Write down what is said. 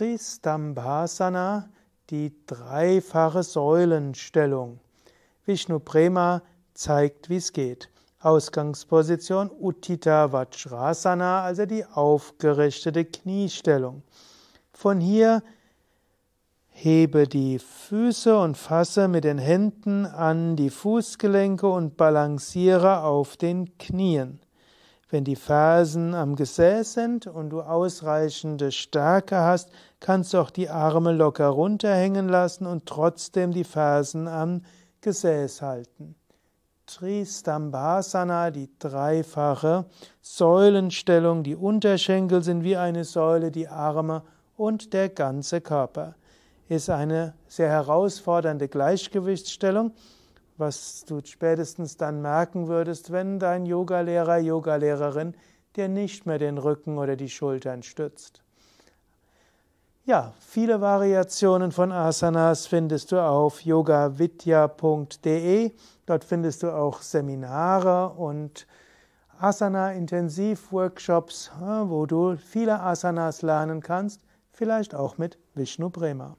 Tristambhasana, die dreifache Säulenstellung. Vishnu Prema zeigt, wie es geht. Ausgangsposition Uttita Vajrasana, also die aufgerichtete Kniestellung. Von hier hebe die Füße und fasse mit den Händen an die Fußgelenke und balanciere auf den Knien. Wenn die Fersen am Gesäß sind und du ausreichende Stärke hast, kannst du auch die Arme locker runterhängen lassen und trotzdem die Fersen am Gesäß halten. Tristambhasana, die dreifache Säulenstellung, die Unterschenkel sind wie eine Säule, die Arme und der ganze Körper. Ist eine sehr herausfordernde Gleichgewichtsstellung, was du spätestens dann merken würdest, wenn dein Yogalehrer, Yogalehrerin dir nicht mehr den Rücken oder die Schultern stützt. Ja, viele Variationen von Asanas findest du auf yogavidya.de. Dort findest du auch Seminare und Asana-Intensiv-Workshops, äh, wo du viele Asanas lernen kannst, vielleicht auch mit Vishnu Prema.